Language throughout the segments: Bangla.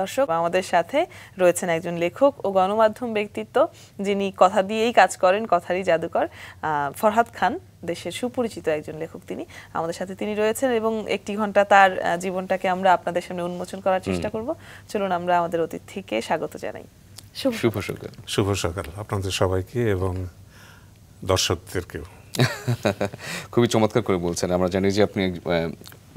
দর্শক আমাদের সাথে রয়েছেন একজন লেখক ও গণমাধ্যম ব্যক্তিত্ব যিনি কথা দিয়েই কাজ করেন কথারই জাদুকর ফরহাদ খান দেশের সুপরিচিত একজন লেখক তিনি আমাদের সাথে তিনি রয়েছেন এবং একটি ঘন্টা তার জীবনটাকে আমরা আপনাদের সামনে উন্মোচন করার চেষ্টা করব চলুন আমরা আমাদের অতিথিকে স্বাগত জানাই শুভ সকাল শুভ সকাল আপনাদের সবাইকে এবং দর্শকদেরকেও খুবই চমৎকার করে বলছেন আমরা জানি যে আপনি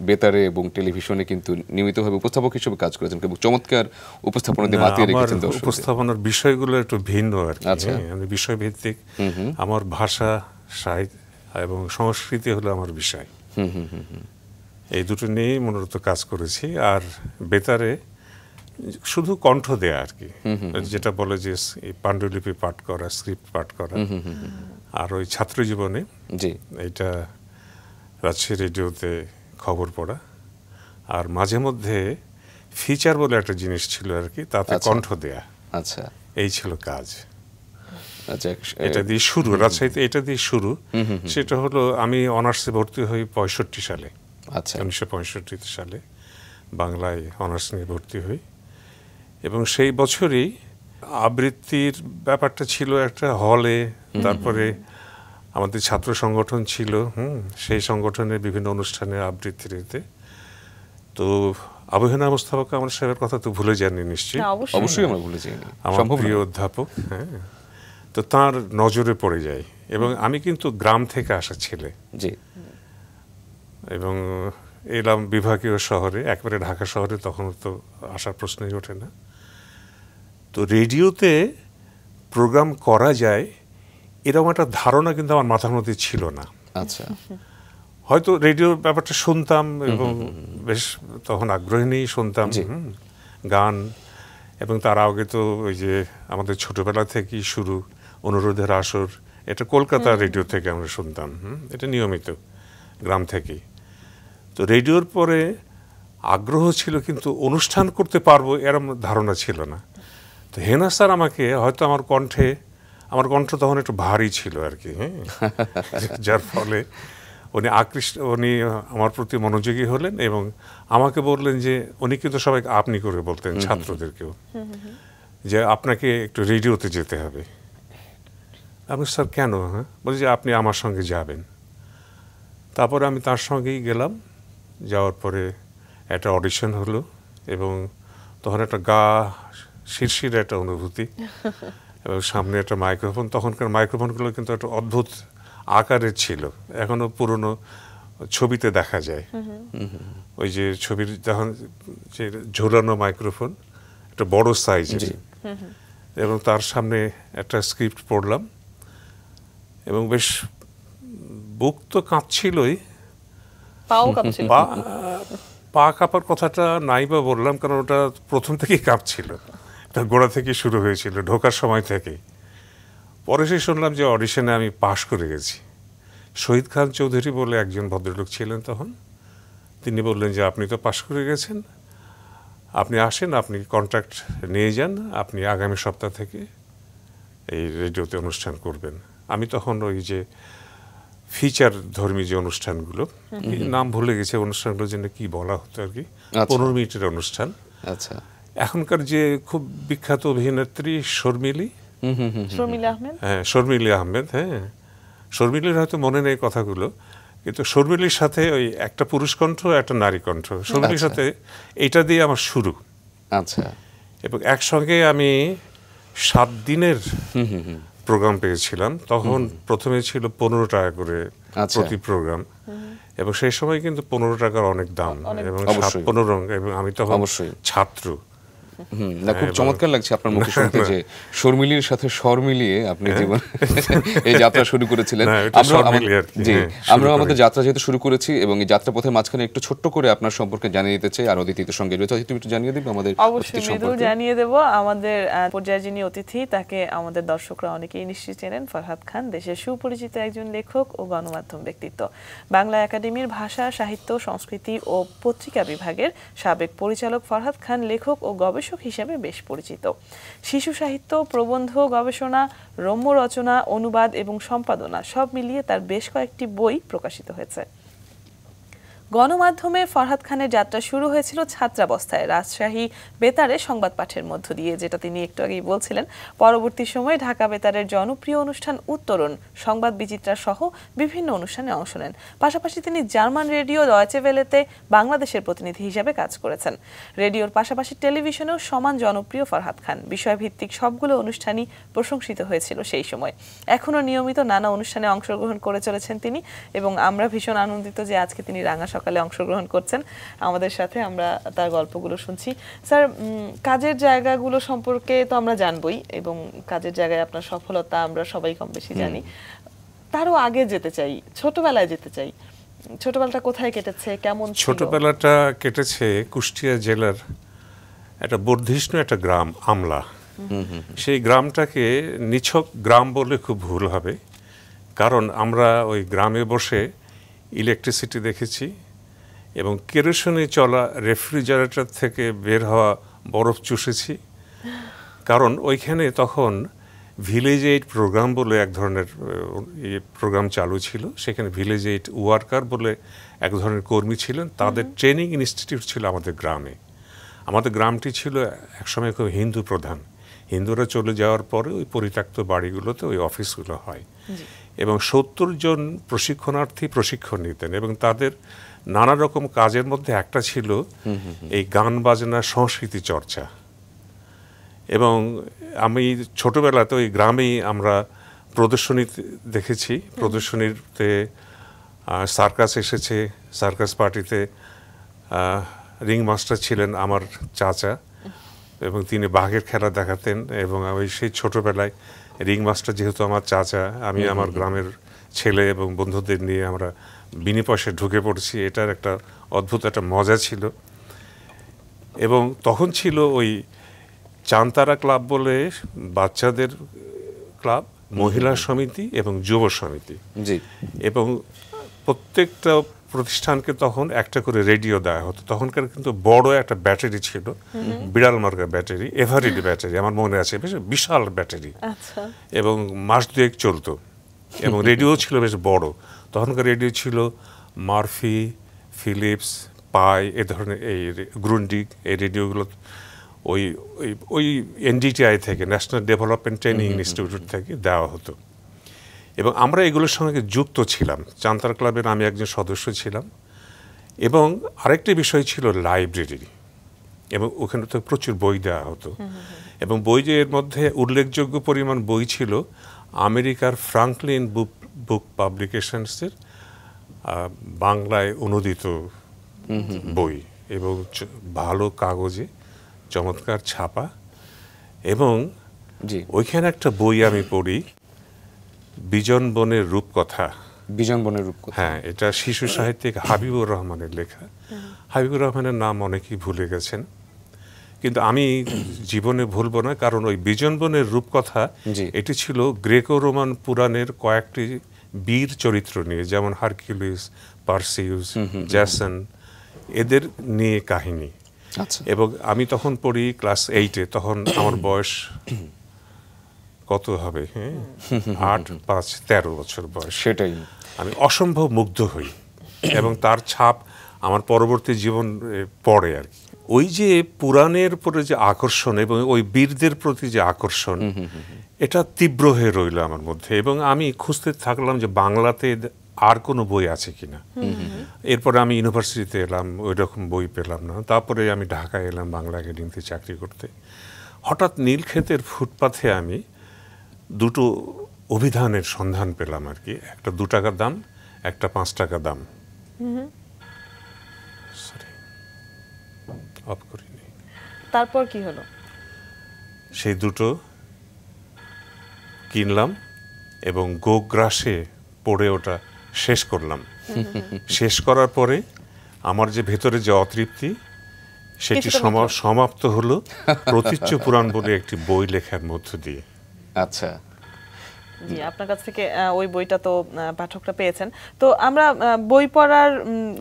বেতারে এবং টেলিভিশনে কিন্তু নিয়মিতভাবে উপস্থাপক হিসেবে কাজ করেছেন এবং চমৎকার উপস্থাপনা দিয়ে মাতিয়ে রেখেছেন উপস্থাপনার বিষয়গুলো একটু ভিন্ন আর কি বিষয় আচ্ছা। হ্যাঁ, মানে বিষয়ভিত্তিক আমার ভাষা সাহিত্য এবং সংস্কৃতি হলো আমার বিষয় এই দুটো নিয়েই মূলত কাজ করেছি আর বেতারে শুধু কণ্ঠ দেয়া আর কি যেটা বলে যে পাণ্ডুলিপি পাঠ করা স্ক্রিপ্ট পাঠ করা আর ওই ছাত্র জীবনে এটা রাজশাহী রেডিওতে খবর পড়া আর মাঝে মধ্যে ফিচার বলে একটা জিনিস ছিল আর কি তাতে আচ্ছা। কণ্ঠ দেয়া আচ্ছা এই ছিল কাজ আচ্ছা, এটা দিয়ে শুরু রাজশাহীতে এটা দিয়ে শুরু সেটা হলো আমি অনার্সে ভর্তি হই পঁয়ষট্টি সালে আচ্ছা উনিশশো পঁয়ষট্টিতে সালে বাংলায় অনার্স নিয়ে ভর্তি হই এবং সেই বছরই আবৃত্তির ব্যাপারটা ছিল একটা হলে তারপরে আমাদের ছাত্র সংগঠন ছিল হুম সেই সংগঠনের বিভিন্ন আবৃত্তি আবৃত্তিতে তো আবহাওয়া অবস্থাপক আমার সাহেবের কথা তো ভুলে যাননি নিশ্চয়ই অবশ্যই আমরা ভুলে যাইনি আমার প্রিয় অধ্যাপক হ্যাঁ তো তার নজরে পড়ে যায় এবং আমি কিন্তু গ্রাম থেকে আসা ছেলে জি এবং এলাম বিভাগীয় শহরে একবারে ঢাকা শহরে তখন তো আসার প্রশ্নই ওঠে না তো রেডিওতে প্রোগ্রাম করা যায় এরকম একটা ধারণা কিন্তু আমার মাথার মধ্যে ছিল না আচ্ছা হয়তো রেডিওর ব্যাপারটা শুনতাম এবং বেশ তখন আগ্রহী নিয়েই শুনতাম গান এবং তার আগে তো ওই যে আমাদের ছোটবেলা থেকেই শুরু অনুরোধের আসর এটা কলকাতা রেডিও থেকে আমরা শুনতাম এটা নিয়মিত গ্রাম থেকে তো রেডিওর পরে আগ্রহ ছিল কিন্তু অনুষ্ঠান করতে পারবো এরম ধারণা ছিল না তো হেনা স্যার আমাকে হয়তো আমার কণ্ঠে আমার কণ্ঠ তখন একটু ভারী ছিল আর কি হ্যাঁ যার ফলে উনি আকৃষ্ট উনি আমার প্রতি মনোযোগী হলেন এবং আমাকে বললেন যে উনি কিন্তু সবাই আপনি করে বলতেন ছাত্রদেরকেও যে আপনাকে একটু রেডিওতে যেতে হবে আমি স্যার কেন হ্যাঁ বলি যে আপনি আমার সঙ্গে যাবেন তারপরে আমি তার সঙ্গেই গেলাম যাওয়ার পরে একটা অডিশন হলো এবং তখন একটা গা শিরশির একটা অনুভূতি এবং সামনে একটা মাইক্রোফোন তখনকার মাইক্রোফোনগুলো কিন্তু একটা অদ্ভুত আকারের ছিল এখনও পুরনো ছবিতে দেখা যায় ওই যে ছবির যখন যে ঝোলানো মাইক্রোফোন একটা বড় সাইজের এবং তার সামনে একটা স্ক্রিপ্ট পড়লাম এবং বেশ বুক তো কাঁপছিলই পা কাঁপার কথাটা নাই বা বললাম কারণ ওটা প্রথম থেকেই কাঁপছিল আপনার গোড়া থেকে শুরু হয়েছিল ঢোকার সময় থেকেই পরে সে শুনলাম যে অডিশনে আমি পাশ করে গেছি শহীদ খান চৌধুরী বলে একজন ভদ্রলোক ছিলেন তখন তিনি বললেন যে আপনি তো পাশ করে গেছেন আপনি আসেন আপনি কন্ট্রাক্ট নিয়ে যান আপনি আগামী সপ্তাহ থেকে এই রেডিওতে অনুষ্ঠান করবেন আমি তখন ওই যে ফিচার ধর্মী যে অনুষ্ঠানগুলো নাম ভুলে গেছে অনুষ্ঠানগুলোর জন্য কি বলা হতো আর কি আচ্ছা। পনেরো মিনিটের অনুষ্ঠান আচ্ছা এখনকার যে খুব বিখ্যাত অভিনেত্রী শর্মিলি হ্যাঁ শর্মিলি আহমেদ হ্যাঁ শর্মিলির হ্যাঁ। হয়তো মনে নেই কথাগুলো কিন্তু শর্মিলির সাথে ওই একটা পুরুষ কণ্ঠ একটা নারী কণ্ঠ শর্মিলির আচ্ছা। সাথে এইটা দিয়ে আমার শুরু আচ্ছা এবং একসঙ্গে আমি সাত দিনের প্রোগ্রাম পেয়েছিলাম তখন প্রথমে ছিল পনেরো টাকা করে আচ্ছা। প্রতি প্রোগ্রাম এবং সেই সময় কিন্তু পনেরো টাকার অনেক দাম এবং পনেরো এবং আমি তখন ছাত্র না খুব হ্যাঁ, চমৎকার লাগছে আপনার মুখে শুনতে যে শর্মিলির সাথে স্বর মিলিয়ে আপনি হ্যাঁ। জীবন এই যাত্রা শুরু করেছিলেন জি হ্যাঁ, আমাদের যাত্রা যেহেতু শুরু করেছি এবং এই যাত্রা পথের মাঝখানে একটু ছোট্ট করে আপনার সম্পর্কে জানিয়ে দিতে চাই আর অতিথির সঙ্গে রয়েছে একটু জানিয়ে দেবে আমাদের অবশ্যই মৃদু জানিয়ে দেব আমাদের পর্যায়ে যিনি অতিথি তাকে আমাদের দর্শকরা অনেকেই নিশ্চয়ই চেনেন ফরহাদ খান দেশের সুপরিচিত একজন লেখক ও গণমাধ্যম ব্যক্তিত্ব বাংলা একাডেমির ভাষা সাহিত্য সংস্কৃতি ও পত্রিকা বিভাগের সাবেক পরিচালক ফরহাদ খান লেখক ও গবেষক গবেষক হিসেবে বেশ পরিচিত শিশু সাহিত্য প্রবন্ধ গবেষণা রম্য রচনা অনুবাদ এবং সম্পাদনা সব মিলিয়ে তার বেশ কয়েকটি বই প্রকাশিত হয়েছে গণমাধ্যমে ফরহাদ খানের যাত্রা শুরু হয়েছিল ছাত্রাবস্থায় রাজশাহী বেতারে সংবাদ পাঠের মধ্য দিয়ে যেটা তিনি একটু আগেই বলছিলেন পরবর্তী সময়ে ঢাকা বেতারের জনপ্রিয় অনুষ্ঠান উত্তরণ সংবাদ বিচিত্রা সহ বিভিন্ন অনুষ্ঠানে অংশ নেন পাশাপাশি তিনি জার্মান রেডিও ডয়চে বাংলাদেশের প্রতিনিধি হিসাবে কাজ করেছেন রেডিওর পাশাপাশি টেলিভিশনেও সমান জনপ্রিয় ফরহাদ খান বিষয়ভিত্তিক সবগুলো অনুষ্ঠানই প্রশংসিত হয়েছিল সেই সময় এখনও নিয়মিত নানা অনুষ্ঠানে অংশগ্রহণ করে চলেছেন তিনি এবং আমরা ভীষণ আনন্দিত যে আজকে তিনি রাঙা সকালে অংশগ্রহণ করছেন আমাদের সাথে আমরা তার গল্পগুলো শুনছি স্যার কাজের জায়গাগুলো সম্পর্কে তো আমরা জানবই এবং কাজের জায়গায় আপনার সফলতা আমরা সবাই কম বেশি জানি তারও আগে যেতে চাই ছোটবেলায় যেতে চাই ছোটবেলাটা কোথায় কেটেছে কেমন ছোটবেলাটা কেটেছে কুষ্টিয়া জেলার একটা বর্ধিষ্ণু একটা গ্রাম আমলা সেই গ্রামটাকে নিছক গ্রাম বলে খুব ভুল হবে কারণ আমরা ওই গ্রামে বসে ইলেকট্রিসিটি দেখেছি এবং কেরোসিনে চলা রেফ্রিজারেটর থেকে বের হওয়া বরফ চুষেছি কারণ ওইখানে তখন ভিলেজ এইড প্রোগ্রাম বলে এক ধরনের ইয়ে প্রোগ্রাম চালু ছিল সেখানে ভিলেজ এইড ওয়ার্কার বলে এক ধরনের কর্মী ছিলেন তাদের ট্রেনিং ইনস্টিটিউট ছিল আমাদের গ্রামে আমাদের গ্রামটি ছিল একসময় খুব হিন্দু প্রধান হিন্দুরা চলে যাওয়ার পরে ওই পরিত্যক্ত বাড়িগুলোতে ওই অফিসগুলো হয় এবং সত্তর জন প্রশিক্ষণার্থী প্রশিক্ষণ নিতেন এবং তাদের নানা রকম কাজের মধ্যে একটা ছিল এই গান বাজনার সংস্কৃতি চর্চা এবং আমি ছোটোবেলাতে ওই গ্রামেই আমরা প্রদর্শনী দেখেছি প্রদর্শনীতে সার্কাস এসেছে সার্কাস পার্টিতে রিং মাস্টার ছিলেন আমার চাচা এবং তিনি বাঘের খেলা দেখাতেন এবং আমি সেই ছোটোবেলায় রিং মাস্টার যেহেতু আমার চাচা আমি আমার গ্রামের ছেলে এবং বন্ধুদের নিয়ে আমরা বিনি পয়সায় ঢুকে পড়ছি এটার একটা অদ্ভুত একটা মজা ছিল এবং তখন ছিল ওই চান্তারা ক্লাব বলে বাচ্চাদের ক্লাব মহিলা সমিতি এবং যুব সমিতি জি এবং প্রত্যেকটা প্রতিষ্ঠানকে তখন একটা করে রেডিও দেওয়া হতো তখনকার কিন্তু বড় একটা ব্যাটারি ছিল বিড়াল মার্কা ব্যাটারি এভারিড ব্যাটারি আমার মনে আছে বেশ বিশাল ব্যাটারি আচ্ছা। এবং মাস দুয়েক চলতো এবং রেডিও ছিল বেশ বড় তখনকার রেডিও ছিল মার্ফি ফিলিপস পাই এ ধরনের এই গ্রুন্ডিক এই রেডিওগুলো ওই ওই এনডিটিআই থেকে ন্যাশনাল ডেভেলপমেন্ট ট্রেনিং ইনস্টিটিউট থেকে দেওয়া হতো এবং আমরা এগুলোর সঙ্গে যুক্ত ছিলাম চান্তার ক্লাবের আমি একজন সদস্য ছিলাম এবং আরেকটি বিষয় ছিল লাইব্রেরি এবং ওখানে তো প্রচুর বই দেওয়া হতো এবং বইয়ের মধ্যে উল্লেখযোগ্য পরিমাণ বই ছিল আমেরিকার ফ্রাঙ্কলিন বুক বুক পাবলিকেশনসের বাংলায় অনুদিত বই এবং ভালো কাগজে চমৎকার ছাপা এবং ওইখানে একটা বই আমি পড়ি বিজন বনের রূপকথা বিজন বনের রূপকথা হ্যাঁ এটা শিশু সাহিত্যিক হাবিবুর রহমানের লেখা হ্যাঁ। হাবিবুর রহমানের নাম অনেকেই ভুলে গেছেন কিন্তু আমি জীবনে ভুলবো না কারণ ওই বিজনবনের রূপকথা এটি ছিল গ্রেকো রোমান পুরাণের কয়েকটি বীর চরিত্র নিয়ে যেমন হারকিউলিস পার্সিউস জ্যাসন এদের নিয়ে কাহিনী আচ্ছা। এবং আমি তখন পড়ি ক্লাস এইটে তখন আমার বয়স কত হবে হ্যাঁ আট পাঁচ তেরো বছর বয়স সেটাই আমি অসম্ভব মুগ্ধ হই এবং তার ছাপ আমার পরবর্তী জীবন পড়ে আর কি ওই যে পুরাণের পরে যে আকর্ষণ এবং ওই বীরদের প্রতি যে আকর্ষণ এটা তীব্র হয়ে রইল আমার মধ্যে এবং আমি খুঁজতে থাকলাম যে বাংলাতে আর কোনো বই আছে কিনা এরপরে আমি ইউনিভার্সিটিতে এলাম ওই রকম বই পেলাম না তারপরে আমি ঢাকায় এলাম বাংলা একাডেমিতে চাকরি করতে হঠাৎ নীলক্ষেতের ফুটপাথে আমি দুটো অভিধানের সন্ধান পেলাম আর কি একটা দু টাকা দাম একটা পাঁচ টাকা দাম অফ করিনি তারপর কি হলো সেই দুটো কিনলাম এবং গোগ্রাসে পড়ে ওটা শেষ করলাম শেষ করার পরে আমার যে ভেতরে যে অতৃপ্তি সেটি সমাপ্ত হলো প্রতীচ্য পুরাণ বলে একটি বই লেখার মধ্য দিয়ে আচ্ছা জি আপনার কাছ থেকে ওই বইটা তো পাঠকরা পেয়েছেন তো আমরা বই পড়ার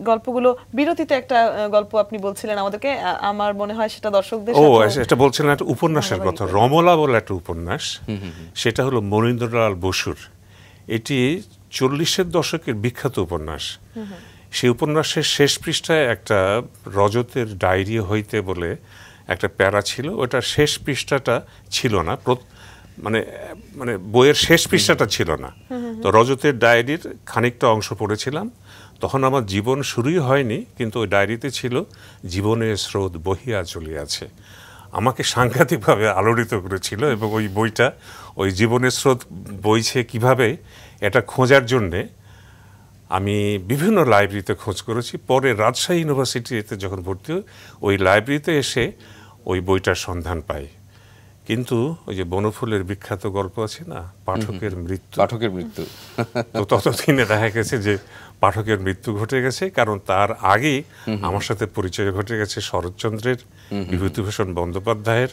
গল্পগুলো বিরতিতে একটা গল্প আপনি বলছিলেন আমাদেরকে আমার মনে হয় সেটা দর্শকদের ও আচ্ছা, এটা বলছিলেন একটা উপন্যাসের কথা রমলা বলে একটা উপন্যাস সেটা হলো মনীন্দ্রলাল বসুর এটি চল্লিশের দশকের বিখ্যাত উপন্যাস সেই উপন্যাসের শেষ পৃষ্ঠায় একটা রজতের ডায়েরি হইতে বলে একটা প্যারা ছিল ওটা শেষ পৃষ্ঠাটা ছিল না মানে মানে বইয়ের শেষ পৃষ্ঠাটা ছিল না তো রজতের ডায়েরির খানিকটা অংশ পড়েছিলাম তখন আমার জীবন শুরুই হয়নি কিন্তু ওই ডায়েরিতে ছিল জীবনের স্রোত বহিয়া চলিয়াছে আমাকে সাংঘাতিকভাবে আলোড়িত করেছিল এবং ওই বইটা ওই জীবনের স্রোত বইছে কিভাবে এটা খোঁজার জন্যে আমি বিভিন্ন লাইব্রেরিতে খোঁজ করেছি পরে রাজশাহী ইউনিভার্সিটিতে যখন ভর্তি হই ওই লাইব্রেরিতে এসে ওই বইটার সন্ধান পাই কিন্তু ওই যে বনফুলের বিখ্যাত গল্প আছে না পাঠকের মৃত্যু পাঠকের মৃত্যু তো ততদিনে দেখা গেছে যে পাঠকের মৃত্যু ঘটে গেছে কারণ তার আগে আমার সাথে পরিচয় ঘটে গেছে শরৎচন্দ্রের বিভূতিভূষণ বন্দ্যোপাধ্যায়ের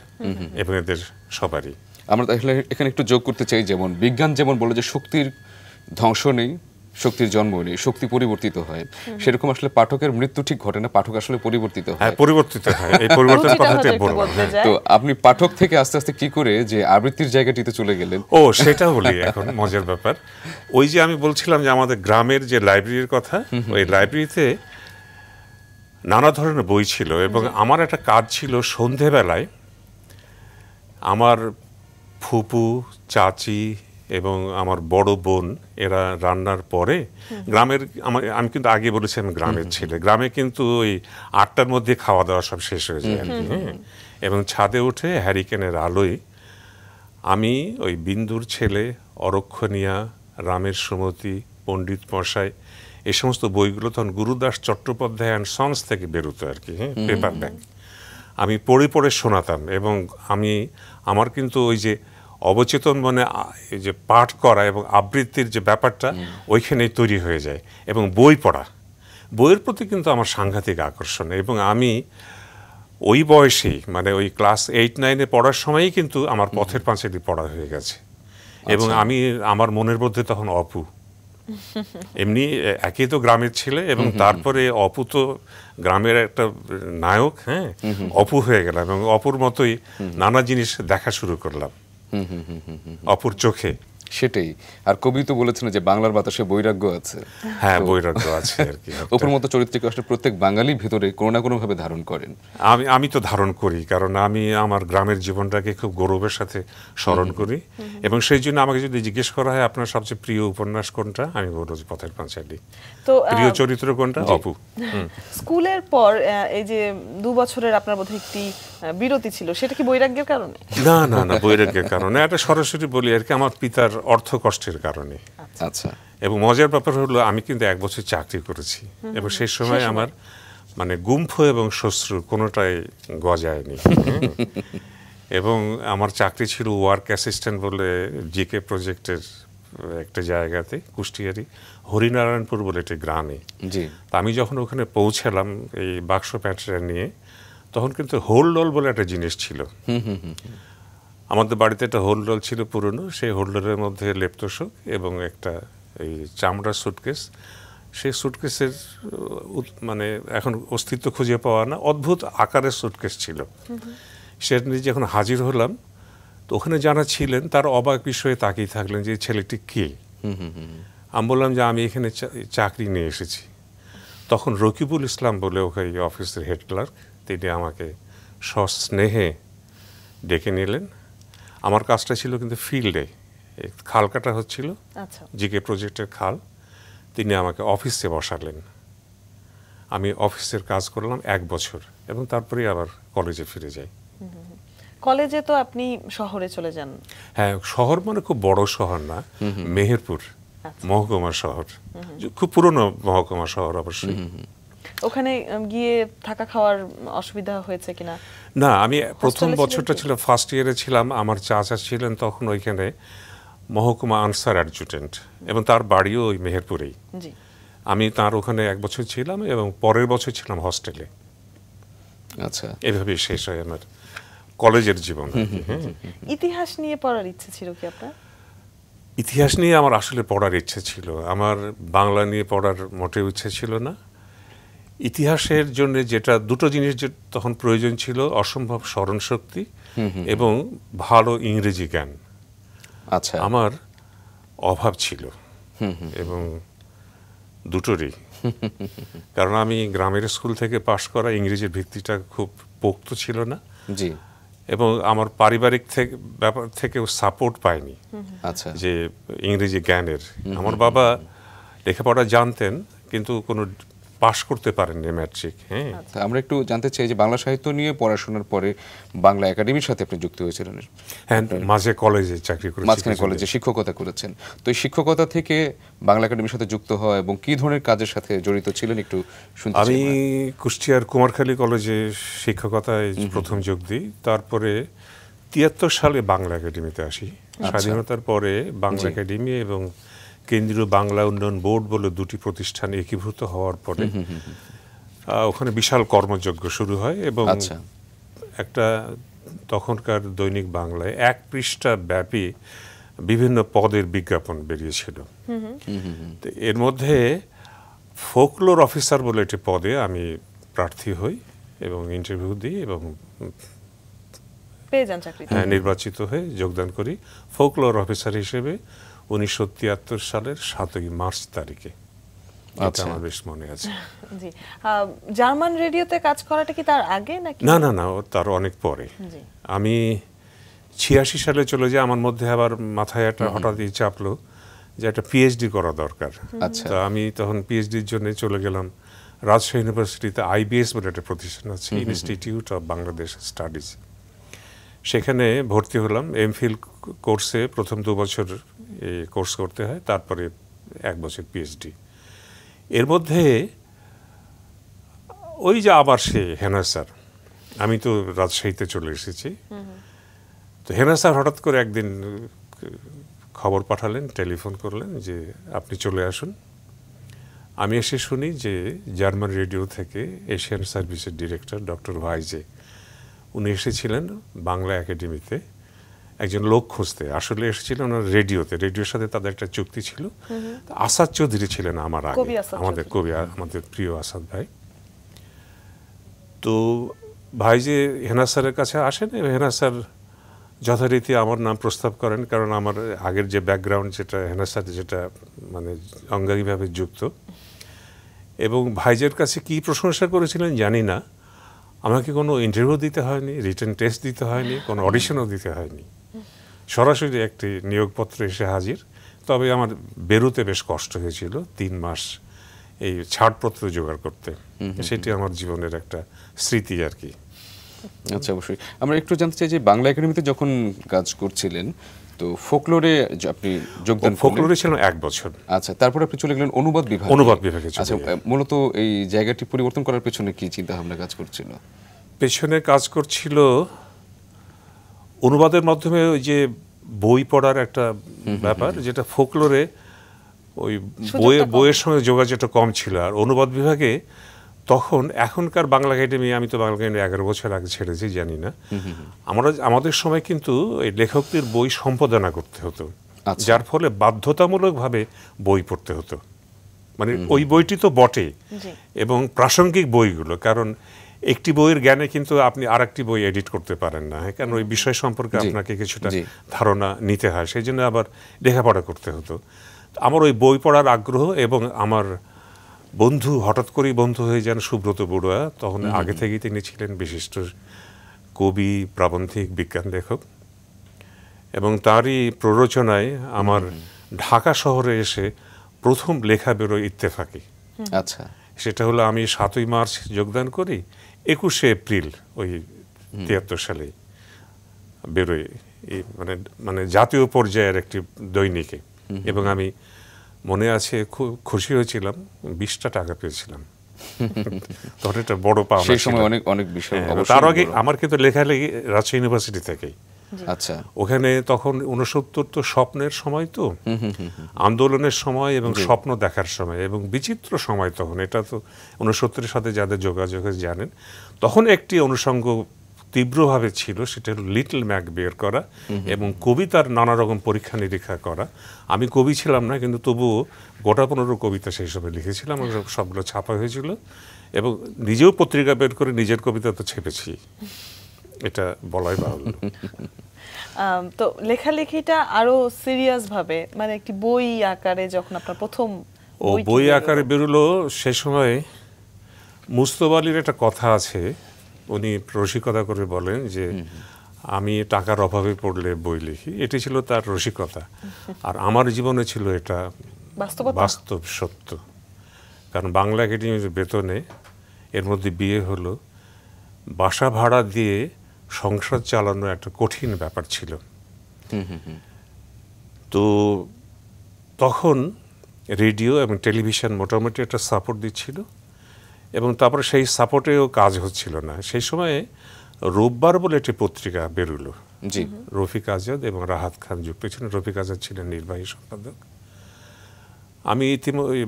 এবং এদের সবারই আমরা এখানে একটু যোগ করতে চাই যেমন বিজ্ঞান যেমন বলে যে শক্তির ধ্বংস নেই শক্তির জন্ম নেই শক্তি পরিবর্তিত হয় সেরকম আসলে পাঠকের মৃত্যু ঠিক ঘটে না পাঠক আসলে পরিবর্তিত হয় হ্যাঁ, পরিবর্তিত হয় এই পরিবর্তনের কথাটি বলবো হ্যাঁ। তো আপনি পাঠক থেকে আস্তে আস্তে কি করে যে আবৃত্তির জায়গাটিতে চলে গেলেন ও সেটা বলি এখন মজার ব্যাপার ওই যে আমি বলছিলাম যে আমাদের গ্রামের যে লাইব্রেরির কথা ওই লাইব্রেরিতে নানা ধরনের বই ছিল এবং আমার একটা কাজ ছিল সন্ধেবেলায় আমার ফুপু চাচি এবং আমার বড় বোন এরা রান্নার পরে গ্রামের আমার আমি কিন্তু আগে বলেছি আমি গ্রামের ছেলে গ্রামে কিন্তু ওই আটটার মধ্যে খাওয়া দাওয়া সব শেষ হয়ে যায় আর কি হ্যাঁ এবং ছাদে উঠে হ্যারিকেনের আলোয় আমি ওই বিন্দুর ছেলে অরক্ষণিয়া রামের সুমতি পণ্ডিত মশাই এই সমস্ত বইগুলো তখন গুরুদাস চট্টোপাধ্যায় অ্যান্ড সন্স থেকে বেরোতো আর কি হ্যাঁ পেপার ব্যাগ আমি পড়ে পড়ে শোনাতাম এবং আমি আমার কিন্তু ওই যে অবচেতন মনে যে পাঠ করা এবং আবৃত্তির যে ব্যাপারটা ওইখানেই তৈরি হয়ে যায় এবং বই পড়া বইয়ের প্রতি কিন্তু আমার সাংঘাতিক আকর্ষণ এবং আমি ওই বয়সেই মানে ওই ক্লাস এইট নাইনে পড়ার সময়ই কিন্তু আমার পথের পাঁচেটি পড়া হয়ে গেছে এবং আচ্ছা। আমি আমার মনের মধ্যে তখন অপু এমনি একই তো গ্রামের ছেলে এবং তারপরে অপু তো গ্রামের একটা নায়ক হ্যাঁ অপু হয়ে গেলাম এবং অপুর মতোই নানা জিনিস দেখা শুরু করলাম অপর চোখে সেটাই আর কবি তো বলেছেন যে বাংলার বাতাসে বৈরাগ্য আছে হ্যাঁ বৈরাগ্য আছে আর কি ওপর মতো চরিত্রকে আসলে প্রত্যেক বাঙালি ভিতরে কোনো না কোনোভাবে ধারণ করেন আমি আমি তো ধারণ করি কারণ আমি আমার গ্রামের জীবনটাকে খুব গৌরবের সাথে স্মরণ করি এবং সেই জন্য আমাকে যদি জিজ্ঞেস করা হয় আপনার সবচেয়ে প্রিয় উপন্যাস কোনটা আমি বলবো যে পথের পাঁচালি তো প্রিয় চরিত্র কোনটা অপু স্কুলের পর এই যে দু বছরের আপনার বোধহয় একটি বিরতি ছিল সেটা কি বৈরাগ্যের কারণে না না না বৈরাগ্যের কারণে এটা সরাসরি বলি আর কি আমার পিতার অর্থ কষ্টের কারণে আচ্ছা।, আচ্ছা এবং মজার ব্যাপার হলো আমি কিন্তু এক বছর চাকরি করেছি এবং সেই সময় আমার মানে গুম্ফ এবং শ্বশ্রু কোনোটাই গজায়নি এবং আমার চাকরি ছিল ওয়ার্ক অ্যাসিস্ট্যান্ট বলে জিকে প্রজেক্টের একটা জায়গাতে কুষ্টিয়ারি হরিনারায়ণপুর বলে একটি গ্রামে তা আমি যখন ওখানে পৌঁছালাম এই বাক্স প্যাঁচরা নিয়ে তখন কিন্তু হোল ডল বলে একটা জিনিস ছিল আমাদের বাড়িতে একটা হোল্ডল ছিল পুরনো সেই হোল্ডারের মধ্যে ল্যাপটসক এবং একটা এই চামড়ার সুটকেস সেই সুটকেসের মানে এখন অস্তিত্ব খুঁজে পাওয়া না অদ্ভুত আকারের সুটকেস ছিল সেটা নিয়ে যখন হাজির হলাম তো ওখানে যারা ছিলেন তার অবাক বিষয়ে তাকিয়ে থাকলেন যে ছেলেটি কে আমি বললাম যে আমি এখানে চাকরি নিয়ে এসেছি তখন রকিবুল ইসলাম বলে ওখানে অফিসের হেড ক্লার্ক তিনি আমাকে সস্নেহে ডেকে নিলেন আমার কাজটা ছিল কিন্তু ফিল্ডে খাল কাটা হচ্ছিল আচ্ছা। জিকে প্রজেক্টের খাল তিনি আমাকে অফিসে বসালেন আমি অফিসের কাজ করলাম এক বছর এবং তারপরে আবার কলেজে ফিরে যাই কলেজে তো আপনি শহরে চলে যান হ্যাঁ শহর মানে খুব বড় শহর না মেহেরপুর আচ্ছা। মহকুমা শহর খুব পুরনো মহকুমা শহর অবশ্যই ওখানে গিয়ে থাকা খাওয়ার অসুবিধা হয়েছে কিনা না আমি প্রথম বছরটা ছিল ফার্স্ট ইয়ারে ছিলাম আমার চাচা ছিলেন তখন ওইখানে মহকুমা আনসার অ্যাডজুটেন্ট এবং তার বাড়িও ওই মেহেরপুরেই আমি তার ওখানে এক বছর ছিলাম এবং পরের বছর ছিলাম হস্টেলে আচ্ছা এভাবেই শেষ হয় আমার কলেজের জীবন হ্যাঁ। ইতিহাস নিয়ে পড়ার ইচ্ছে ছিল কি আপনার ইতিহাস নিয়ে আমার আসলে পড়ার ইচ্ছে ছিল আমার বাংলা নিয়ে পড়ার মোটেও ইচ্ছে ছিল না ইতিহাসের জন্য যেটা দুটো জিনিস যে তখন প্রয়োজন ছিল অসম্ভব স্মরণশক্তি এবং ভালো ইংরেজি জ্ঞান আচ্ছা আমার অভাব ছিল এবং দুটোরই কারণ আমি গ্রামের স্কুল থেকে পাশ করা ইংরেজির ভিত্তিটা খুব পোক্ত ছিল না জি এবং আমার পারিবারিক থেকে ব্যাপার থেকেও সাপোর্ট পাইনি আচ্ছা যে ইংরেজি জ্ঞানের আমার বাবা লেখাপড়া জানতেন কিন্তু কোনো পাশ করতে পারেননি ম্যাট্রিক হ্যাঁ আচ্ছা, আমরা একটু জানতে চাই যে বাংলা সাহিত্য নিয়ে পড়াশোনার পরে বাংলা একাডেমির সাথে আপনি যুক্ত হয়েছিলেন হ্যাঁ মাঝে কলেজে চাকরি করেছেন মাঝখানে কলেজে শিক্ষকতা করেছেন তো এই শিক্ষকতা থেকে বাংলা একাডেমির সাথে যুক্ত হয় এবং কী ধরনের কাজের সাথে জড়িত ছিলেন একটু শুনতে আমি কুষ্টিয়ার কুমারখালী কলেজে শিক্ষকতায় প্রথম যোগ দিই তারপরে তিয়াত্তর সালে বাংলা একাডেমিতে আসি আচ্ছা। স্বাধীনতার পরে বাংলা একাডেমি এবং কেন্দ্রীয় বাংলা উন্নয়ন বোর্ড বলে দুটি প্রতিষ্ঠান একীভূত হওয়ার পরে ওখানে বিশাল কর্মযজ্ঞ শুরু হয় এবং আচ্ছা। একটা তখনকার দৈনিক বাংলায় এক পৃষ্ঠা ব্যাপী বিভিন্ন পদের বিজ্ঞাপন বেরিয়েছিল এর মধ্যে ফোকলোর অফিসার বলে একটি পদে আমি প্রার্থী হই এবং ইন্টারভিউ দিই এবং হ্যাঁ, নির্বাচিত হয়ে যোগদান করি ফোকলোর অফিসার হিসেবে উনিশশো তিয়াত্তর সালের সাতই মার্চ তারিখে এটা আচ্ছা। আমার বেশ মনে আছে জি জার্মান রেডিওতে কাজ করাটা কি তার আগে নাকি না না না তার অনেক পরে আমি ছিয়াশি সালে চলে যাই আমার মধ্যে আবার মাথায় একটা হঠাৎই চাপলো যে একটা পিএইচডি করা দরকার আচ্ছা আমি তখন পিএইচডির জন্য চলে গেলাম রাজশাহী ইউনিভার্সিটিতে আইবিএস বলে একটা প্রতিষ্ঠান আছে ইনস্টিটিউট অফ বাংলাদেশ স্টাডিজ সেখানে ভর্তি হলাম এমফিল কোর্সে প্রথম দু বছর কোর্স করতে হয় তারপরে এক বছর পিএইচডি এর মধ্যে ওই যে আবার সে হেনা স্যার আমি তো রাজশাহীতে চলে এসেছি তো হেনা স্যার হঠাৎ করে একদিন খবর পাঠালেন টেলিফোন করলেন যে আপনি চলে আসুন আমি এসে শুনি যে জার্মান রেডিও থেকে এশিয়ান সার্ভিসের ডিরেক্টর ডক্টর ভাইজে উনি এসেছিলেন বাংলা একাডেমিতে একজন লোক খুঁজতে আসলে এসেছিল ওনার রেডিওতে রেডিওর সাথে তাদের একটা চুক্তি ছিল আসাদ চৌধুরী ছিলেন আমার আগে আমাদের কবি আমাদের প্রিয় আসাদ ভাই তো ভাই যে হেনা স্যারের কাছে আসেন হেনা স্যার যথারীতি আমার নাম প্রস্তাব করেন কারণ আমার আগের যে ব্যাকগ্রাউন্ড যেটা হেনার সাথে যেটা মানে অঙ্গাঙ্গিভাবে যুক্ত এবং ভাইজের কাছে কি প্রশংসা করেছিলেন জানি না আমাকে কোনো ইন্টারভিউ দিতে হয়নি রিটার্ন টেস্ট দিতে হয়নি কোনো অডিশনও দিতে হয়নি সরাসরি একটি নিয়োগপত্র এসে হাজির তবে আমার বেরোতে বেশ কষ্ট হয়েছিল তিন মাস এই ছাড়পত্র জোগাড় করতে সেটি আমার জীবনের একটা স্মৃতি আর কি আচ্ছা অবশ্যই আমরা একটু জানতে চাই যে বাংলা একাডেমিতে যখন কাজ করছিলেন তো ফোকলোরে আপনি যোগদান ফোকলোরে ছিল এক বছর আচ্ছা তারপরে আপনি চলে গেলেন অনুবাদ বিভাগ অনুবাদ বিভাগে আচ্ছা মূলত এই জায়গাটি পরিবর্তন করার পেছনে কি চিন্তা ভাবনা কাজ করছিল পেছনে কাজ করছিল অনুবাদের মাধ্যমে ওই যে বই পড়ার একটা ব্যাপার যেটা ফোকলোরে ওই বইয়ের বইয়ের সঙ্গে যোগাযোগটা কম ছিল আর অনুবাদ বিভাগে তখন এখনকার বাংলা একাডেমি আমি তো বাংলা একাডেমি এগারো বছর আগে ছেড়েছি জানি না আমরা আমাদের সময় কিন্তু এই লেখকদের বই সম্পাদনা করতে হতো আচ্ছা। যার ফলে বাধ্যতামূলকভাবে বই পড়তে হতো মানে ওই বইটি তো বটে এবং প্রাসঙ্গিক বইগুলো কারণ একটি বইয়ের জ্ঞানে কিন্তু আপনি আর একটি বই এডিট করতে পারেন না হ্যাঁ কারণ ওই বিষয় সম্পর্কে আপনাকে কিছুটা ধারণা নিতে হয় সেই জন্য আবার লেখাপড়া করতে হতো আমার ওই বই পড়ার আগ্রহ এবং আমার বন্ধু হঠাৎ করেই বন্ধু হয়ে যান সুব্রত বড়ুয়া তখন আগে থেকেই তিনি ছিলেন বিশিষ্ট কবি প্রাবন্ধিক বিজ্ঞান লেখক এবং তারই প্ররোচনায় আমার ঢাকা শহরে এসে প্রথম লেখা বেরোয় ইত্তেফাকি আচ্ছা সেটা হলো আমি সাতই মার্চ যোগদান করি একুশে এপ্রিল ওই তিয়াত্তর সালে বেরোয় এই মানে মানে জাতীয় পর্যায়ের একটি দৈনিকে এবং আমি মনে আছে খুব খুশি হয়েছিলাম বিশটা টাকা পেয়েছিলাম তখন একটা বড় পাওয়া সেই সময় অনেক অনেক বিষয় হ্যাঁ, তার আগে আমার কিন্তু লেখা লেগে রাজশাহী ইউনিভার্সিটি থেকেই আচ্ছা ওখানে তখন উনসত্তর তো স্বপ্নের সময় তো আন্দোলনের সময় এবং স্বপ্ন দেখার সময় এবং বিচিত্র সময় তখন এটা তো উনসত্তরের সাথে যাদের যোগাযোগ জানেন তখন একটি অনুষঙ্গ তীব্রভাবে ছিল সেটা হলো লিটল ম্যাক বের করা এবং কবিতার নানা রকম পরীক্ষা নিরীক্ষা করা আমি কবি ছিলাম না কিন্তু তবুও গোটা পনেরো কবিতা সেই সময় লিখেছিলাম সবগুলো ছাপা হয়েছিল এবং নিজেও পত্রিকা বের করে নিজের কবিতা তো ছেপেছি এটা বলাই বাহুল্য তো লেখালেখিটা আরো সিরিয়াস ভাবে মানে একটি বই আকারে যখন আপনার প্রথম ও বই আকারে বেরোলো সে সময় মুস্তফা আলীর একটা কথা আছে উনি রসিকতা করে বলেন যে আমি টাকার অভাবে পড়লে বই লিখি এটি ছিল তার রসিকতা আর আমার জীবনে ছিল এটা বাস্তব সত্য কারণ বাংলা একাডেমির বেতনে এর মধ্যে বিয়ে হলো বাসা ভাড়া দিয়ে সংসার চালানো একটা কঠিন ব্যাপার ছিল তো তখন রেডিও এবং টেলিভিশন মোটামুটি একটা সাপোর্ট দিচ্ছিল এবং তারপরে সেই সাপোর্টেও কাজ হচ্ছিল না সেই সময়ে রোববার বলে একটি পত্রিকা বেরোলো জি রফিক আজাদ এবং রাহাত খান যুক্ত ছিলেন রফিক আজাদ ছিলেন নির্বাহী সম্পাদক আমি ইতিমধ্যে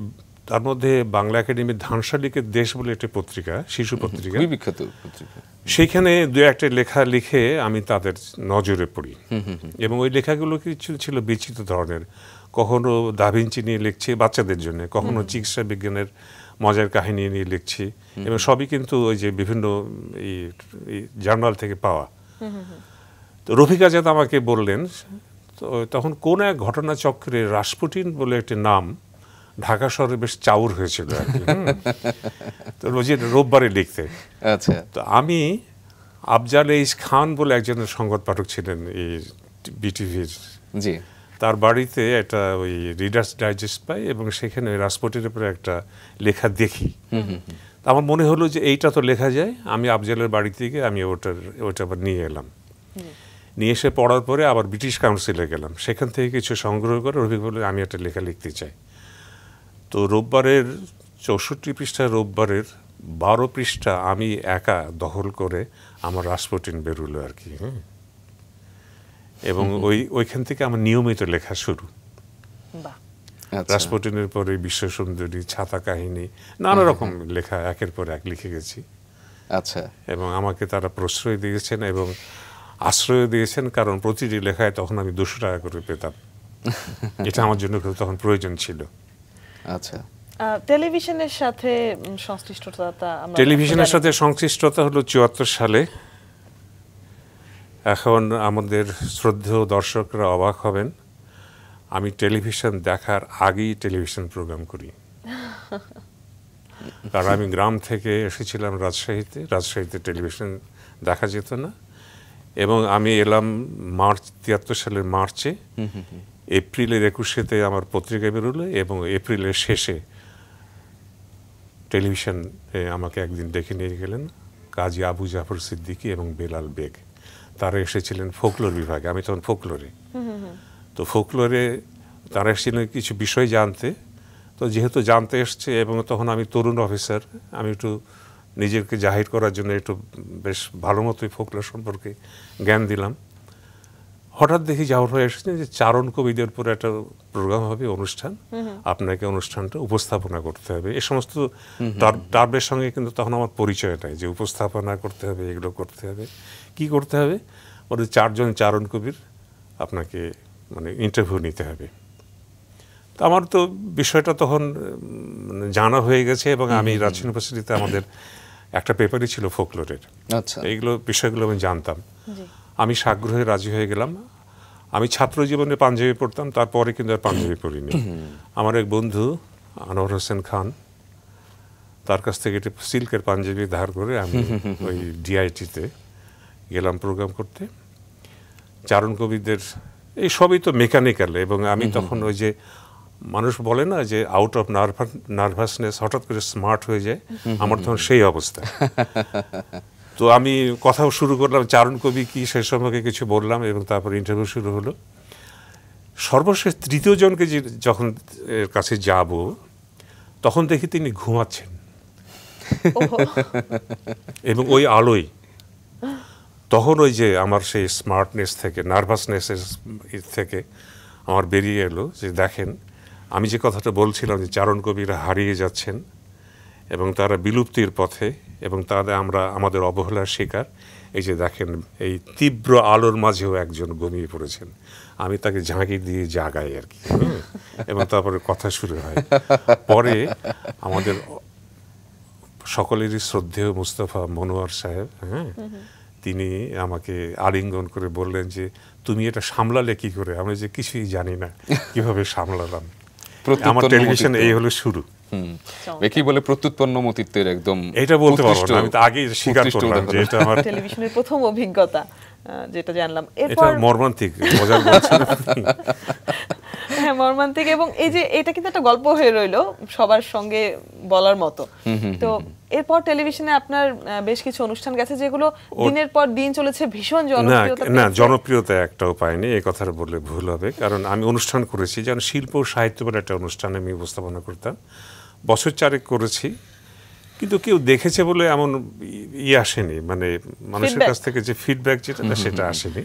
তার মধ্যে বাংলা একাডেমির ধানশালীকে দেশ বলে একটি পত্রিকা শিশু পত্রিকা বিখ্যাত পত্রিকা সেইখানে দু একটা লেখা লিখে আমি তাদের নজরে পড়ি এবং ওই লেখাগুলো কিছু ছিল বিচিত্র ধরনের কখনো দাভিঞ্চি নিয়ে লিখছি বাচ্চাদের জন্য কখনো চিকিৎসা বিজ্ঞানের মজার কাহিনী নিয়ে লিখছি এবং সবই কিন্তু ওই যে বিভিন্ন এই জার্নাল থেকে পাওয়া তো রফিক আজাদ আমাকে বললেন তো তখন কোন এক ঘটনা চক্রে রাসপুটিন বলে একটি নাম ঢাকা শহরে বেশ চাউর হয়েছিল আর কি তো রোজে রোববারে লিখতে আচ্ছা তো আমি আফজাল ইস খান বলে একজন সংবাদ পাঠক ছিলেন এই বিটিভির জি তার বাড়িতে একটা ওই রিডার্স ডাইজেস্ট পাই এবং সেখানে ওই রাজপটের উপরে একটা লেখা দেখি আমার মনে হলো যে এইটা তো লেখা যায় আমি আফজালের বাড়ি থেকে আমি ওটার ওটা আবার নিয়ে এলাম নিয়ে এসে পড়ার পরে আবার ব্রিটিশ কাউন্সিলে গেলাম সেখান থেকে কিছু সংগ্রহ করে রবি বলে আমি একটা লেখা লিখতে চাই তো রোববারের চৌষট্টি পৃষ্ঠা রোববারের বারো পৃষ্ঠা আমি একা দখল করে আমার রাসপুটিন বেরোলো আর কি হ্যাঁ এবং ওই ওইখান থেকে আমার নিয়মিত লেখা শুরু আচ্ছা। রাসপুটিনের পরে বিশ্ব সুন্দরী ছাতা কাহিনী নানা রকম লেখা একের পর এক লিখে গেছি আচ্ছা এবং আমাকে তারা প্রশ্রয় দিয়েছেন এবং আশ্রয় দিয়েছেন কারণ প্রতিটি লেখায় তখন আমি দুশো টাকা করে পেতাম এটা আমার জন্য তখন প্রয়োজন ছিল আচ্ছা টেলিভিশনের সাথে সংশ্লিষ্টতা টেলিভিশনের সাথে সংশ্লিষ্টতা হলো চুয়াত্তর সালে এখন আমাদের শ্রদ্ধেয় দর্শকরা অবাক হবেন আমি টেলিভিশন দেখার আগেই টেলিভিশন প্রোগ্রাম করি কারণ আমি গ্রাম থেকে এসেছিলাম রাজশাহীতে রাজশাহীতে টেলিভিশন দেখা যেত না এবং আমি এলাম মার্চ তিয়াত্তর সালের মার্চে এপ্রিলের একুশেতে আমার পত্রিকায় বেরোলো এবং এপ্রিলের শেষে টেলিভিশন আমাকে একদিন দেখে নিয়ে গেলেন কাজী আবু জাফর সিদ্দিকী এবং বেলাল বেগ তারা এসেছিলেন ফোকলোর বিভাগে আমি তখন ফোকলোরে তো ফোকলোরে তারা এসেছিলেন কিছু বিষয় জানতে তো যেহেতু জানতে এসছে এবং তখন আমি তরুণ অফিসার আমি একটু নিজেকে জাহির করার জন্য একটু বেশ ভালো মতোই ফোকলোর সম্পর্কে জ্ঞান দিলাম হঠাৎ দেখি যাওয়ার হয়ে এসেছেন যে চারণ কবিদের উপরে একটা প্রোগ্রাম হবে অনুষ্ঠান আপনাকে অনুষ্ঠানটা উপস্থাপনা করতে হবে এ সমস্ত টার্বের সঙ্গে কিন্তু তখন আমার পরিচয় নাই যে উপস্থাপনা করতে হবে এগুলো করতে হবে কি করতে হবে ওদের চারজন চারণ কবির আপনাকে মানে ইন্টারভিউ নিতে হবে তো আমার তো বিষয়টা তখন জানা হয়ে গেছে এবং আমি রাজশাহী ইউনিভার্সিটিতে আমাদের একটা পেপারই ছিল ফোকলোরের আচ্ছা এইগুলো বিষয়গুলো আমি জানতাম আমি সাগ্রহে রাজি হয়ে গেলাম আমি ছাত্র জীবনে পাঞ্জাবি পড়তাম তারপরে কিন্তু আর পাঞ্জাবি পড়িনি আমার এক বন্ধু আনোয়ার হোসেন খান তার কাছ থেকে এটা সিল্কের পাঞ্জাবি ধার করে আমি ওই ডিআইটিতে গেলাম প্রোগ্রাম করতে চারণ কবিদের এই সবই তো মেকানিক্যাল এবং আমি তখন ওই যে মানুষ বলে না যে আউট অফ নার্ভাসনেস হঠাৎ করে স্মার্ট হয়ে যায় আমার তখন সেই অবস্থা তো আমি কথাও শুরু করলাম চারণ কবি কি সে সম্পর্কে কিছু বললাম এবং তারপর ইন্টারভিউ শুরু হলো সর্বশেষ তৃতীয় জনকে যে যখন এর কাছে যাব তখন দেখি তিনি ঘুমাচ্ছেন এবং ওই আলোয় তখন ওই যে আমার সেই স্মার্টনেস থেকে নার্ভাসনেসের থেকে আমার বেরিয়ে এলো যে দেখেন আমি যে কথাটা বলছিলাম যে চারণ কবিরা হারিয়ে যাচ্ছেন এবং তারা বিলুপ্তির পথে এবং তাদের আমরা আমাদের অবহেলার শিকার এই যে দেখেন এই তীব্র আলোর মাঝেও একজন ঘুমিয়ে পড়েছেন আমি তাকে ঝাঁকি দিয়ে জাগাই আর কি এবং তারপরে কথা শুরু হয় পরে আমাদের সকলেরই শ্রদ্ধেয় মুস্তফা মনোয়ার সাহেব হ্যাঁ তিনি আমাকে আলিঙ্গন করে বললেন যে তুমি এটা সামলালে কি করে আমি যে কিছুই জানি না কিভাবে সামলালাম আমার টেলিভিশন এই হলো শুরু বলে প্রত্যুৎপন্ন মতিত্বের একদম এটা বলতে পারবো আমি তো আগেই স্বীকার করলাম যে এটা আমার টেলিভিশনের প্রথম অভিজ্ঞতা যেটা জানলাম মর্মান্তিক মজার হ্যাঁ মর্মান্তিক এবং এই যে এটা কিন্তু একটা গল্প হয়ে রইল সবার সঙ্গে বলার মতো তো এরপর টেলিভিশনে আপনার বেশ কিছু অনুষ্ঠান গেছে যেগুলো দিনের পর দিন চলেছে ভীষণ জনপ্রিয়তা না জনপ্রিয়তা একটা উপায় নেই এই কথাটা বললে ভুল হবে কারণ আমি অনুষ্ঠান করেছি যেমন শিল্প সাহিত্য বলে একটা অনুষ্ঠান আমি উপস্থাপনা করতাম বছর চারেক করেছি কিন্তু কেউ দেখেছে বলে এমন ইয়ে আসেনি মানে মানুষের কাছ থেকে যে ফিডব্যাক যেটা সেটা আসেনি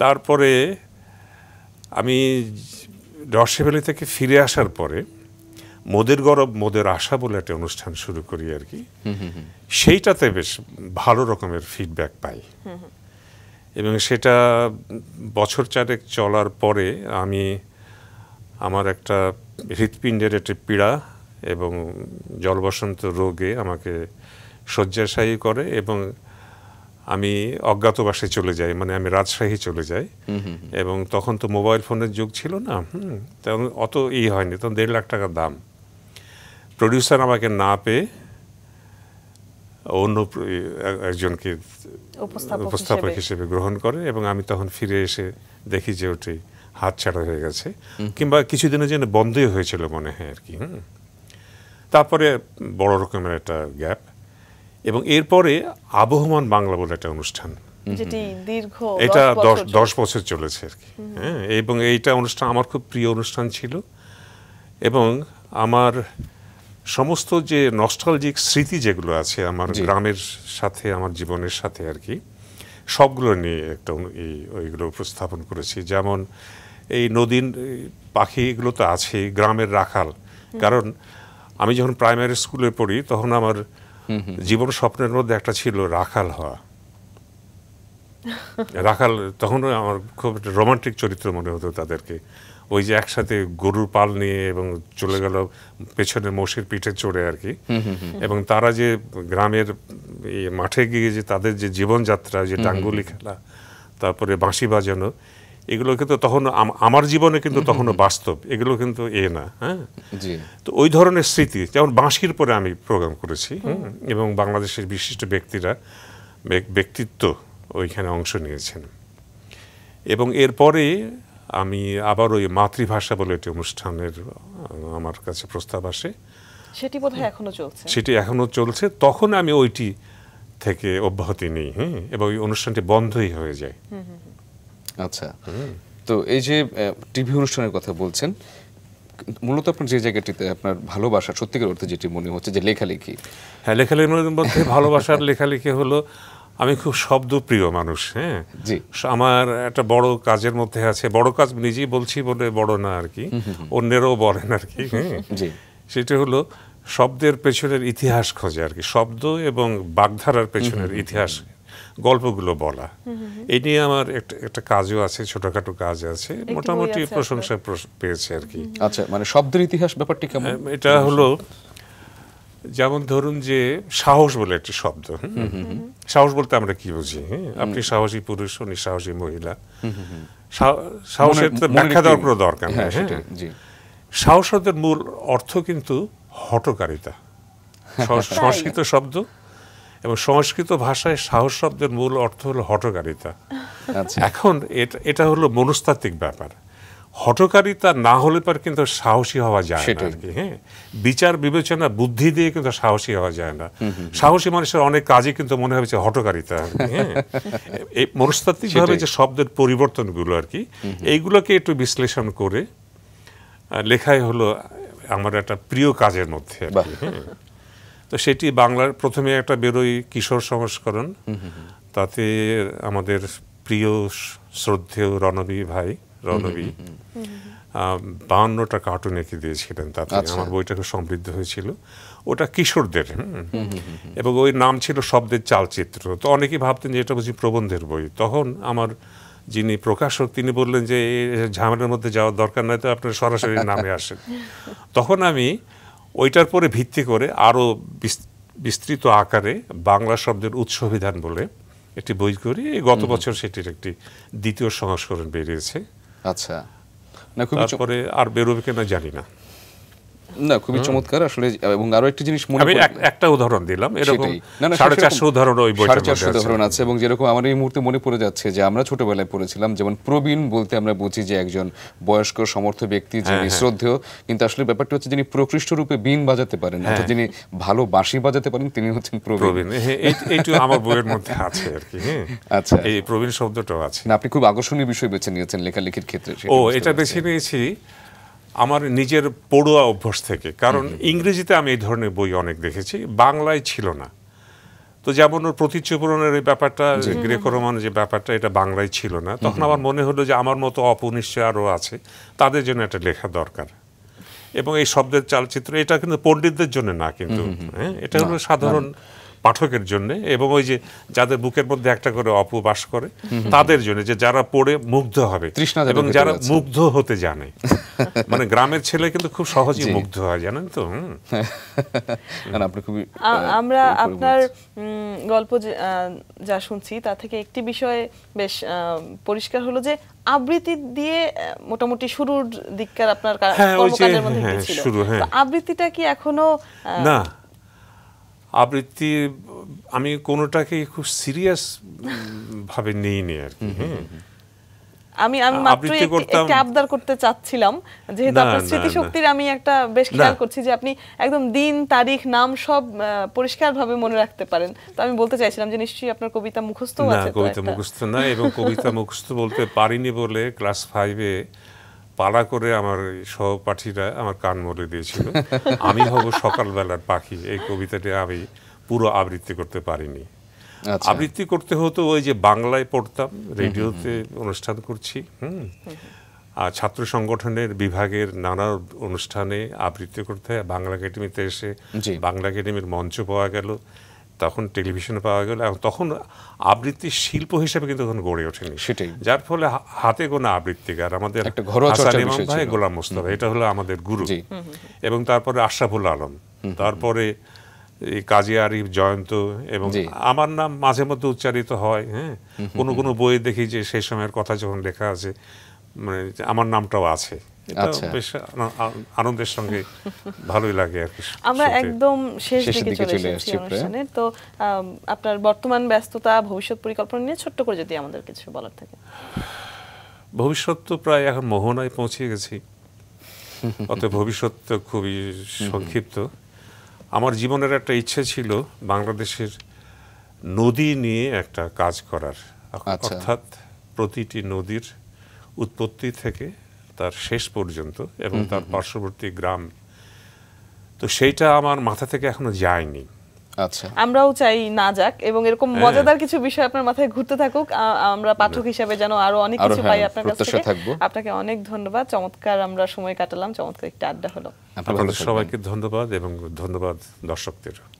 তারপরে আমি রসেবেলি থেকে ফিরে আসার পরে মোদের গরব মোদের আশা বলে একটা অনুষ্ঠান শুরু করি আর কি সেইটাতে বেশ ভালো রকমের ফিডব্যাক পাই এবং সেটা বছর চারেক চলার পরে আমি আমার একটা হৃৎপিণ্ডের একটা পীড়া এবং জলবসন্ত রোগে আমাকে শয্যাশায়ী করে এবং আমি অজ্ঞাতবাসে চলে যাই মানে আমি রাজশাহী চলে যাই এবং তখন তো মোবাইল ফোনের যুগ ছিল না তখন অত ই হয়নি তখন দেড় লাখ টাকা দাম প্রডিউসার আমাকে না পেয়ে অন্য একজনকে উপস্থাপক হিসেবে গ্রহণ করে এবং আমি তখন ফিরে এসে দেখি যে ওটি হাত ছাড়া হয়ে গেছে কিংবা কিছুদিনের জন্য বন্ধই হয়েছিল মনে হয় আর কি হুম তারপরে বড় রকমের একটা গ্যাপ এবং এরপরে আবহমান বাংলা বলে একটা অনুষ্ঠান এটা দশ দশ বছর চলেছে আর কি হ্যাঁ এবং এইটা অনুষ্ঠান আমার খুব প্রিয় অনুষ্ঠান ছিল এবং আমার সমস্ত যে নস্টালজিক স্মৃতি যেগুলো আছে আমার গ্রামের সাথে আমার জীবনের সাথে আর কি সবগুলো নিয়ে একটা ওইগুলো উপস্থাপন করেছি যেমন এই নদীর পাখি এগুলো তো আছে গ্রামের রাখাল কারণ আমি যখন প্রাইমারি স্কুলে পড়ি তখন আমার জীবন স্বপ্নের মধ্যে একটা ছিল রাখাল হওয়া রাখাল তখন আমার খুব রোমান্টিক চরিত্র মনে হতো তাদেরকে ওই যে একসাথে গরুর পাল নিয়ে এবং চলে গেল পেছনে মোষের পিঠে চড়ে আর কি এবং তারা যে গ্রামের মাঠে গিয়ে যে তাদের যে জীবনযাত্রা যে ডাঙ্গুলি খেলা তারপরে বাঁশি বাজানো এগুলো কিন্তু তখন আমার জীবনে কিন্তু তখনও বাস্তব এগুলো কিন্তু এ না হ্যাঁ তো ওই ধরনের স্মৃতি যেমন বাঁশির পরে আমি প্রোগ্রাম করেছি এবং বাংলাদেশের বিশিষ্ট ব্যক্তিরা ব্যক্তিত্ব ওইখানে অংশ নিয়েছেন এবং এরপরে আমি আবার ওই মাতৃভাষা বলে একটি অনুষ্ঠানের আমার কাছে প্রস্তাব আসে সেটি হয় এখনও চলছে সেটি এখনও চলছে তখন আমি ওইটি থেকে অব্যাহতি নিই হ্যাঁ এবং ওই অনুষ্ঠানটি বন্ধই হয়ে যায় আচ্ছা তো এই যে টিভি অনুষ্ঠানের কথা বলছেন মূলত আপনার যে জায়গাটিতে আপনার ভালোবাসা সত্যিকার অর্থে যেটি মনে হচ্ছে যে লেখালেখি হ্যাঁ লেখালেখির মধ্যে ভালোবাসার লেখালেখি হলো আমি খুব শব্দপ্রিয় মানুষ হ্যাঁ জি আমার একটা বড় কাজের মধ্যে আছে বড় কাজ নিজেই বলছি বলে বড় না আর কি অন্যেরও বলেন আর কি হ্যাঁ জি সেটা হলো শব্দের পেছনের ইতিহাস খোঁজে আর কি শব্দ এবং বাগধারার পেছনের ইতিহাস গল্পগুলো বলা এই নিয়ে আমার একটা কাজও আছে ছোটখাটো কাজ আছে মোটামুটি প্রশংসা পেয়েছে আর কি আচ্ছা মানে শব্দের ইতিহাস ব্যাপারটি কেমন হ্যাঁ, এটা হলো যেমন ধরুন যে সাহস বলে একটি শব্দ সাহস বলতে আমরা কি বুঝি আপনি সাহসী পুরুষ উনি সাহসী মহিলা সাহসের তো ব্যাখ্যা দেওয়ার কোনো দরকার নেই হ্যাঁ, হ্যাঁ। সাহসের মূল অর্থ কিন্তু হটকারিতা সংস্কৃত শব্দ এবং সংস্কৃত ভাষায় সাহস শব্দের মূল অর্থ হলো হটকারিতা আচ্ছা। এখন এটা এটা হলো মনস্তাত্ত্বিক ব্যাপার হটকারিতা না হলে পর কিন্তু সাহসী হওয়া যায় না আর কি হ্যাঁ বিচার বিবেচনা বুদ্ধি দিয়ে কিন্তু সাহসী হওয়া যায় না সাহসী মানুষের অনেক কাজে কিন্তু মনে হয়েছে হটকারিতা আর কি হ্যাঁ এই মনস্তাত্ত্বিকভাবে যে শব্দের পরিবর্তনগুলো আর কি এইগুলোকে একটু বিশ্লেষণ করে লেখাই হলো আমার একটা প্রিয় কাজের মধ্যে আর কি হ্যাঁ তো সেটি বাংলার প্রথমে একটা বেরোই কিশোর সংস্করণ তাতে আমাদের প্রিয় শ্রদ্ধেয় রণবী ভাই রণবী বাহান্নটা কার্টুন এঁকে দিয়েছিলেন তাতে আচ্ছা। আমার বইটা খুব সমৃদ্ধ হয়েছিল ওটা কিশোরদের এবং ওই নাম ছিল শব্দের চালচিত্র তো অনেকেই ভাবতেন যে এটা বুঝি প্রবন্ধের বই তখন আমার যিনি প্রকাশক তিনি বললেন যে ঝামেলার মধ্যে যাওয়ার দরকার নাই তো আপনার সরাসরি নামে আসেন তখন আমি ওইটার পরে ভিত্তি করে আরও বিস্তৃত আকারে বাংলা শব্দের উৎসবিধান বলে একটি বই করি গত বছর সেটির একটি দ্বিতীয় সংস্করণ বেরিয়েছে আচ্ছা তারপরে আর বেরোবে কিনা জানি না না খুবই চমৎকার আসলে এবং আরো একটা জিনিস মনে আমি একটা উদাহরণ দিলাম এরকম সাড়ে চারশো উদাহরণ ওই সাড়ে চারশো উদাহরণ আছে এবং যেরকম আমার এই মুহূর্তে মনে পড়ে যাচ্ছে যে আমরা ছোটবেলায় পড়েছিলাম যেমন প্রবীণ বলতে আমরা বুঝি যে একজন বয়স্ক সমর্থ ব্যক্তি হ্যাঁ, যিনি হ্যাঁ। শ্রদ্ধেয় কিন্তু আসলে ব্যাপারটা হচ্ছে যিনি প্রকৃষ্ট রূপে বিন বাজাতে পারেন হ্যাঁ। অর্থাৎ যিনি ভালো বাঁশি বাজাতে পারেন তিনি হচ্ছেন প্রবীণ এইটু আমার বইয়ের মধ্যে আছে আর কি আচ্ছা এই প্রবীণ শব্দটাও আছে না আপনি খুব আকর্ষণীয় বিষয় বেছে নিয়েছেন লেখালেখির ক্ষেত্রে ও এটা বেছে নিয়েছি আমার নিজের পড়ুয়া অভ্যাস থেকে কারণ ইংরেজিতে আমি এই ধরনের বই অনেক দেখেছি বাংলায় ছিল না তো যেমন ওর প্রতিচ্ছপূরণের এই ব্যাপারটা গ্রেকো রোমান যে ব্যাপারটা এটা বাংলায় ছিল না তখন আমার মনে হলো যে আমার মতো অপনিশ্চয় আরও আছে তাদের জন্য একটা লেখা দরকার এবং এই শব্দের চালচিত্র এটা কিন্তু পণ্ডিতদের জন্য না কিন্তু হ্যাঁ এটা হলো সাধারণ পাঠকের জন্য এবং ওই যে যাদের বুকের মধ্যে একটা করে অপু বাস করে তাদের জন্য যে যারা পড়ে মুগ্ধ হবে এবং যারা মুগ্ধ হতে জানে মানে গ্রামের ছেলে কিন্তু খুব সহজেই মুগ্ধ হয় জানেন তো আমরা আপনার গল্প যা শুনছি তা থেকে একটি বিষয়ে বেশ পরিষ্কার হলো যে আবৃত্তি দিয়ে মোটামুটি শুরুর দিককার আপনার হ্যাঁ, কর্মকাণ্ডের মধ্যে হ্যাঁ, ছিল হ্যাঁ। আবৃত্তিটা কি এখনো না আবৃত্তি আমি কোনোটাকে খুব সিরিয়াস ভাবে নিই নি আর কি হ্যাঁ। আমি আমি একটা আবদার করতে চাচ্ছিলাম যেহেতু আপনার স্মৃতিশক্তির আমি একটা বেশ খেয়াল করছি যে আপনি একদম দিন তারিখ নাম সব পরিষ্কারভাবে মনে রাখতে পারেন তো আমি বলতে চাইছিলাম যে নিশ্চয়ই আপনার কবিতা মুখস্থ আছে কবিতা মুখস্থ না এবং কবিতা মুখস্থ বলতে পারিনি বলে ক্লাস ফাইভে পালা করে আমার সহপাঠীরা আমার কান মরে দিয়েছিল আমি হব সকালবেলার পাখি এই কবিতাটি আমি পুরো আবৃত্তি করতে পারিনি আচ্ছা। আবৃত্তি করতে হতো ওই যে বাংলায় পড়তাম রেডিওতে অনুষ্ঠান করছি আর ছাত্র সংগঠনের বিভাগের নানা অনুষ্ঠানে আবৃত্তি করতে হয় বাংলা একাডেমিতে এসে বাংলা একাডেমির মঞ্চ পাওয়া গেল তখন টেলিভিশনে পাওয়া গেল এবং তখন আবৃত্তি শিল্প হিসেবে কিন্তু তখন গড়ে ওঠেনি সেটাই যার ফলে হাতে গোনা আবৃত্তিকার আমাদের ভাই গোলাম মুস্তফা এটা হলো আমাদের গুরু এবং তারপরে আশরাফুল আলম তারপরে এই কাজী আরিফ জয়ন্ত এবং আমার নাম মাঝে মধ্যে উচ্চারিত হয় হ্যাঁ কোনো কোনো বই দেখি যে সেই সময়ের কথা যখন লেখা আছে মানে আমার নামটাও আছে আচ্ছা আনন্দের সঙ্গে ভালোই লাগে আর কি আমরা একদম শেষ দিকে চলে এসেছি অনুষ্ঠানে তো আপনার বর্তমান ব্যস্ততা ভবিষ্যৎ পরিকল্পনা নিয়ে ছোট্ট করে যদি আমাদের কিছু বলার থাকে ভবিষ্যৎ তো প্রায় এখন মোহনায় পৌঁছে গেছি অত ভবিষ্যৎ তো খুবই সংক্ষিপ্ত আমার জীবনের একটা ইচ্ছে ছিল বাংলাদেশের নদী নিয়ে একটা কাজ করার আচ্ছা। অর্থাৎ প্রতিটি নদীর উৎপত্তি থেকে তার শেষ পর্যন্ত এবং তার পার্শ্ববর্তী গ্রাম তো সেইটা আমার মাথা থেকে এখনো যায়নি আচ্ছা আমরাও চাই না যাক এবং এরকম হ্যাঁ। মজাদার কিছু বিষয় আপনার মাথায় ঘুরতে থাকুক আমরা পাঠক হিসেবে যেন আরো অনেক কিছু হ্যাঁ, পাই আপনার কাছ থেকে আপনাকে অনেক ধন্যবাদ চমৎকার আমরা সময় কাটালাম চমৎকার একটা আড্ডা হলো আপনাদের সবাইকে ধন্যবাদ এবং ধন্যবাদ দর্শকদের